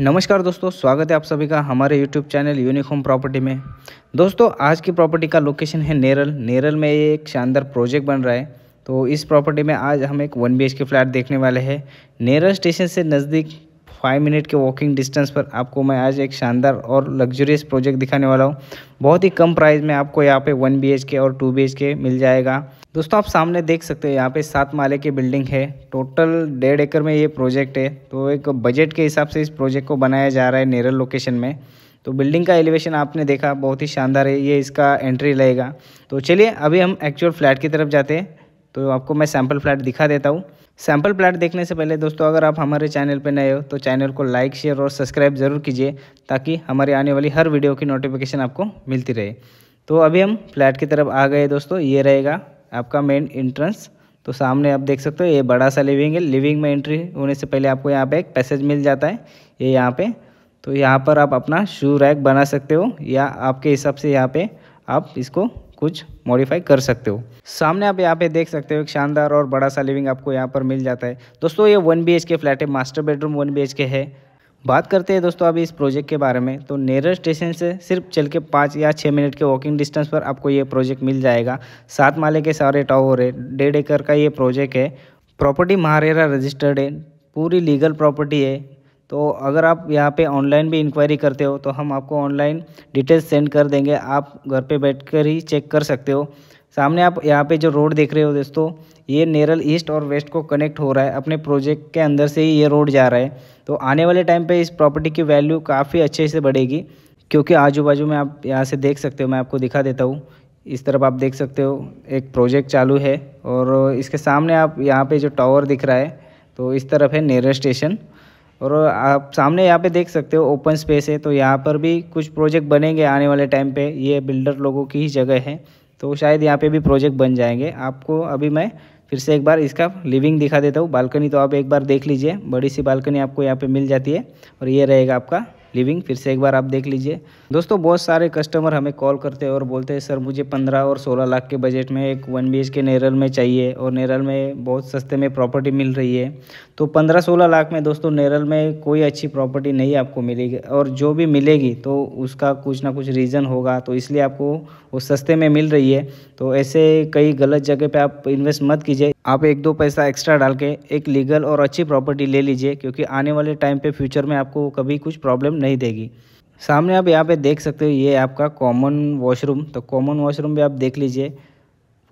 नमस्कार दोस्तों स्वागत है आप सभी का हमारे YouTube channel unique home property में दोस्तों आज की प्रॉपर्टी का लोकेशन है नेरल नेरल में ये एक शानदार प्रोजेक्ट बन रहा है तो इस प्रॉपर्टी में आज हम एक वन बी के फ्लैट देखने वाले हैं नेरल स्टेशन से नज़दीक फाइव मिनट के वॉकिंग डिस्टेंस पर आपको मैं आज एक शानदार और लग्जरियस प्रोजेक्ट दिखाने वाला हूँ बहुत ही कम प्राइस में आपको यहाँ पे वन बी के और टू बी के मिल जाएगा दोस्तों आप सामने देख सकते हैं यहाँ पे सात माले की बिल्डिंग है टोटल डेढ़ एकड़ में ये प्रोजेक्ट है तो एक बजट के हिसाब से इस प्रोजेक्ट को बनाया जा रहा है नेरल लोकेशन में तो बिल्डिंग का एलिवेशन आपने देखा बहुत ही शानदार है ये इसका एंट्री रहेगा तो चलिए अभी हम एक्चुअल फ्लैट की तरफ जाते हैं तो आपको मैं सैम्पल फ्लैट दिखा देता हूँ सैम्पल प्लाट देखने से पहले दोस्तों अगर आप हमारे चैनल पर नए हो तो चैनल को लाइक शेयर और सब्सक्राइब ज़रूर कीजिए ताकि हमारी आने वाली हर वीडियो की नोटिफिकेशन आपको मिलती रहे तो अभी हम फ्लैट की तरफ आ गए दोस्तों ये रहेगा आपका मेन इंट्रेंस तो सामने आप देख सकते हो ये बड़ा सा लिविंग है लिविंग में एंट्री होने से पहले आपको यहाँ पे एक पैसेज मिल जाता है ये यहाँ पे तो यहाँ पर आप अपना शू रैक बना सकते हो या आपके हिसाब से यहाँ पे आप इसको कुछ मॉडिफाई कर सकते हो सामने आप यहाँ पे देख सकते हो एक शानदार और बड़ा सा लिविंग आपको यहाँ पर मिल जाता है दोस्तों ये वन बी के फ्लैट है master bedroom one B K है बात करते हैं दोस्तों अभी इस प्रोजेक्ट के बारे में तो नेरर स्टेशन से सिर्फ चल के पाँच या छः मिनट के वॉकिंग डिस्टेंस पर आपको ये प्रोजेक्ट मिल जाएगा सात माले के सारे टावर है डेढ़ एकड़ का ये प्रोजेक्ट है प्रॉपर्टी महारेरा रजिस्टर्ड है पूरी लीगल प्रॉपर्टी है तो अगर आप यहाँ पे ऑनलाइन भी इंक्वायरी करते हो तो हम आपको ऑनलाइन डिटेल्स सेंड कर देंगे आप घर पे बैठकर ही चेक कर सकते हो सामने आप यहाँ पे जो रोड देख रहे हो दोस्तों ये नेरल ईस्ट और वेस्ट को कनेक्ट हो रहा है अपने प्रोजेक्ट के अंदर से ही ये रोड जा रहा है तो आने वाले टाइम पर इस प्रॉपर्टी की वैल्यू काफ़ी अच्छे से बढ़ेगी क्योंकि आजू बाजू में आप यहाँ से देख सकते हो मैं आपको दिखा देता हूँ इस तरफ आप देख सकते हो एक प्रोजेक्ट चालू है और इसके सामने आप यहाँ पे जो टावर दिख रहा है तो इस तरफ है नेरल स्टेशन और आप सामने यहाँ पे देख सकते हो ओपन स्पेस है तो यहाँ पर भी कुछ प्रोजेक्ट बनेंगे आने वाले टाइम पे ये बिल्डर लोगों की ही जगह है तो शायद यहाँ पे भी प्रोजेक्ट बन जाएंगे आपको अभी मैं फिर से एक बार इसका लिविंग दिखा देता हूँ बालकनी तो आप एक बार देख लीजिए बड़ी सी बालकनी आपको यहाँ पर मिल जाती है और ये रहेगा आपका लिविंग फिर से एक बार आप देख लीजिए दोस्तों बहुत सारे कस्टमर हमें कॉल करते हैं और बोलते हैं सर मुझे पंद्रह और सोलह लाख के बजट में एक वन बी के नेरल में चाहिए और नेरल में बहुत सस्ते में प्रॉपर्टी मिल रही है तो पंद्रह सोलह लाख में दोस्तों नेरल में कोई अच्छी प्रॉपर्टी नहीं आपको मिलेगी और जो भी मिलेगी तो उसका कुछ ना कुछ रीज़न होगा तो इसलिए आपको वो सस्ते में मिल रही है तो ऐसे कई गलत जगह पर आप इन्वेस्ट मत कीजिए आप एक दो पैसा एक्स्ट्रा डाल के एक लीगल और अच्छी प्रॉपर्टी ले लीजिए क्योंकि आने वाले टाइम पे फ्यूचर में आपको कभी कुछ प्रॉब्लम नहीं देगी सामने आप यहाँ पे देख सकते हो ये आपका कॉमन वॉशरूम तो कॉमन वॉशरूम भी आप देख लीजिए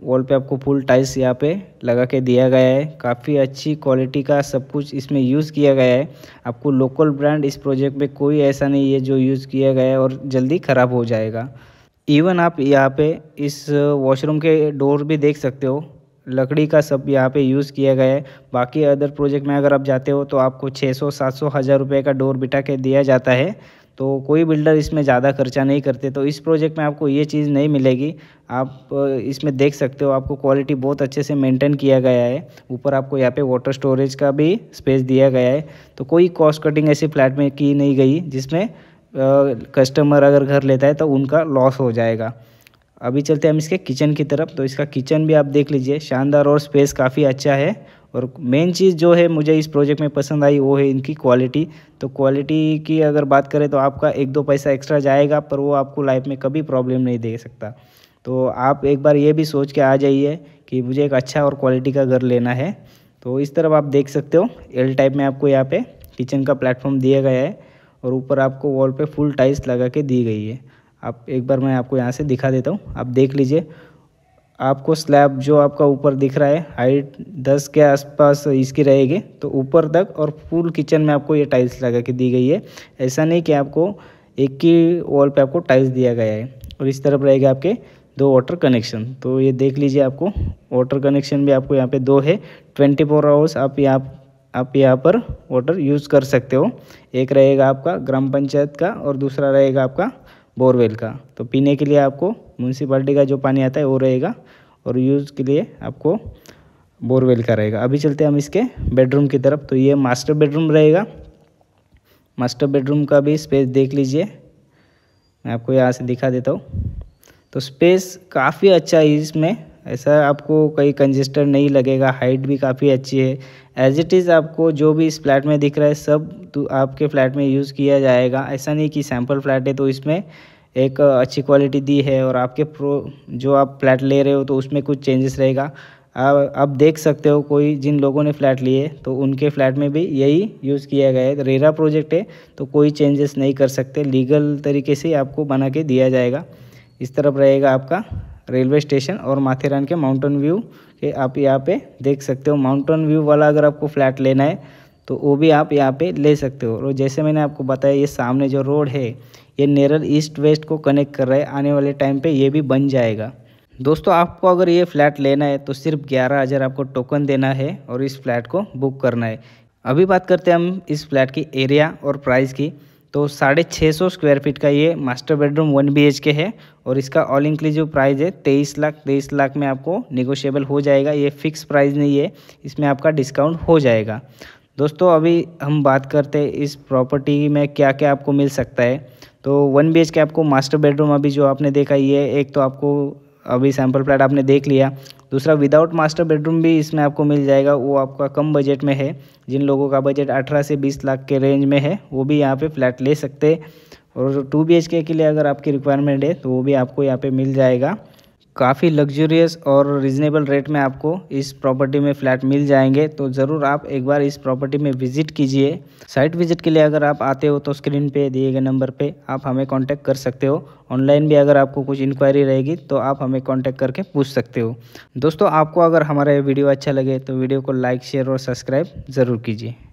वॉल पे आपको फुल टाइल्स यहाँ पे लगा के दिया गया है काफ़ी अच्छी क्वालिटी का सब कुछ इसमें यूज़ किया गया है आपको लोकल ब्रांड इस प्रोजेक्ट में कोई ऐसा नहीं है जो यूज़ किया गया है और जल्दी ख़राब हो जाएगा इवन आप यहाँ पे इस वॉशरूम के डोर भी देख सकते हो लकड़ी का सब यहाँ पे यूज़ किया गया है बाकी अदर प्रोजेक्ट में अगर आप जाते हो तो आपको 600 700 हज़ार रुपये का डोर बिठा के दिया जाता है तो कोई बिल्डर इसमें ज़्यादा खर्चा नहीं करते तो इस प्रोजेक्ट में आपको ये चीज़ नहीं मिलेगी आप इसमें देख सकते हो आपको क्वालिटी बहुत अच्छे से मेंटेन किया गया है ऊपर आपको यहाँ पे वाटर स्टोरेज का भी स्पेस दिया गया है तो कोई कॉस्ट कटिंग ऐसी फ्लैट में की नहीं गई जिसमें कस्टमर अगर घर लेता है तो उनका लॉस हो जाएगा अभी चलते हैं हम इसके किचन की तरफ तो इसका किचन भी आप देख लीजिए शानदार और स्पेस काफ़ी अच्छा है और मेन चीज़ जो है मुझे इस प्रोजेक्ट में पसंद आई वो है इनकी क्वालिटी तो क्वालिटी की अगर बात करें तो आपका एक दो पैसा एक्स्ट्रा जाएगा पर वो आपको लाइफ में कभी प्रॉब्लम नहीं दे सकता तो आप एक बार ये भी सोच के आ जाइए कि मुझे एक अच्छा और क्वालिटी का घर लेना है तो इस तरफ आप देख सकते हो एल टाइप में आपको यहाँ पे किचन का प्लेटफॉर्म दिया गया है और ऊपर आपको वॉल पे फुल टाइल्स लगा के दी गई है आप एक बार मैं आपको यहाँ से दिखा देता हूँ आप देख लीजिए आपको स्लैब जो आपका ऊपर दिख रहा है हाइट दस के आसपास इसकी रहेगी तो ऊपर तक और फुल किचन में आपको ये टाइल्स लगा के दी गई है ऐसा नहीं कि आपको एक ही वॉल पे आपको टाइल्स दिया गया है और इस तरफ रहेगा आपके दो वाटर कनेक्शन तो ये देख लीजिए आपको वाटर कनेक्शन भी आपको यहाँ पे दो है ट्वेंटी फोर आवर्स आप यहाँ आप यहाँ पर वाटर यूज़ कर सकते हो एक रहेगा आपका ग्राम पंचायत का और दूसरा रहेगा आपका बोरवेल का तो पीने के लिए आपको म्यूनसिपाल्टी का जो पानी आता है वो रहेगा और यूज़ के लिए आपको बोरवेल का रहेगा अभी चलते हैं हम इसके बेडरूम की तरफ तो ये मास्टर बेडरूम रहेगा मास्टर बेडरूम का भी स्पेस देख लीजिए मैं आपको यहाँ से दिखा देता हूँ तो स्पेस काफ़ी अच्छा है इसमें ऐसा आपको कहीं कंजेस्टर नहीं लगेगा हाइट भी काफ़ी अच्छी है एज इट इज़ आपको जो भी इस फ्लैट में दिख रहा है सब तो आपके फ्लैट में यूज़ किया जाएगा ऐसा नहीं कि सैम्पल फ्लैट है तो इसमें एक अच्छी क्वालिटी दी है और आपके प्रो जो आप फ्लैट ले रहे हो तो उसमें कुछ चेंजेस रहेगा आप आप देख सकते हो कोई जिन लोगों ने फ्लैट लिए तो उनके फ्लैट में भी यही यूज़ किया गया है रेरा प्रोजेक्ट है तो कोई चेंजेस नहीं कर सकते लीगल तरीके से आपको बना के दिया जाएगा इस तरफ रहेगा आपका रेलवे स्टेशन और माथेरान के माउंटेन व्यू कि आप यहाँ पे देख सकते हो माउंटेन व्यू वाला अगर आपको फ्लैट लेना है तो वो भी आप यहाँ पे ले सकते हो और जैसे मैंने आपको बताया ये सामने जो रोड है ये नेरल ईस्ट वेस्ट को कनेक्ट कर रहा है आने वाले टाइम पे ये भी बन जाएगा दोस्तों आपको अगर ये फ्लैट लेना है तो सिर्फ ग्यारह हज़ार आपको टोकन देना है और इस फ्लैट को बुक करना है अभी बात करते हैं हम इस फ्लैट की एरिया और प्राइस की तो साढ़े छः सौ स्क्वायर फीट का ये master bedroom one B K है और इसका ऑल इंक्लूसिव प्राइस है तेईस लाख तेईस लाख में आपको निगोशिएबल हो जाएगा ये फिक्स प्राइस नहीं है इसमें आपका डिस्काउंट हो जाएगा दोस्तों अभी हम बात करते हैं इस प्रॉपर्टी में क्या क्या आपको मिल सकता है तो वन बी के आपको मास्टर बेडरूम अभी जो आपने देखा ये एक तो आपको अभी सैम्पल फ्लैट आपने देख लिया दूसरा विदाउट मास्टर बेडरूम भी इसमें आपको मिल जाएगा वो आपका कम बजट में है जिन लोगों का बजट 18 से 20 लाख के रेंज में है वो भी यहाँ पे फ्लैट ले सकते और टू बी के लिए अगर आपकी रिक्वायरमेंट है तो वो भी आपको यहाँ पे मिल जाएगा काफ़ी लग्जूरियस और रिजनेबल रेट में आपको इस प्रॉपर्टी में फ्लैट मिल जाएंगे तो ज़रूर आप एक बार इस प्रॉपर्टी में विजिट कीजिए साइट विजिट के लिए अगर आप आते हो तो स्क्रीन पे दिए गए नंबर पे आप हमें कांटेक्ट कर सकते हो ऑनलाइन भी अगर आपको कुछ इंक्वायरी रहेगी तो आप हमें कांटेक्ट करके पूछ सकते हो दोस्तों आपको अगर हमारा ये वीडियो अच्छा लगे तो वीडियो को लाइक शेयर और सब्सक्राइब ज़रूर कीजिए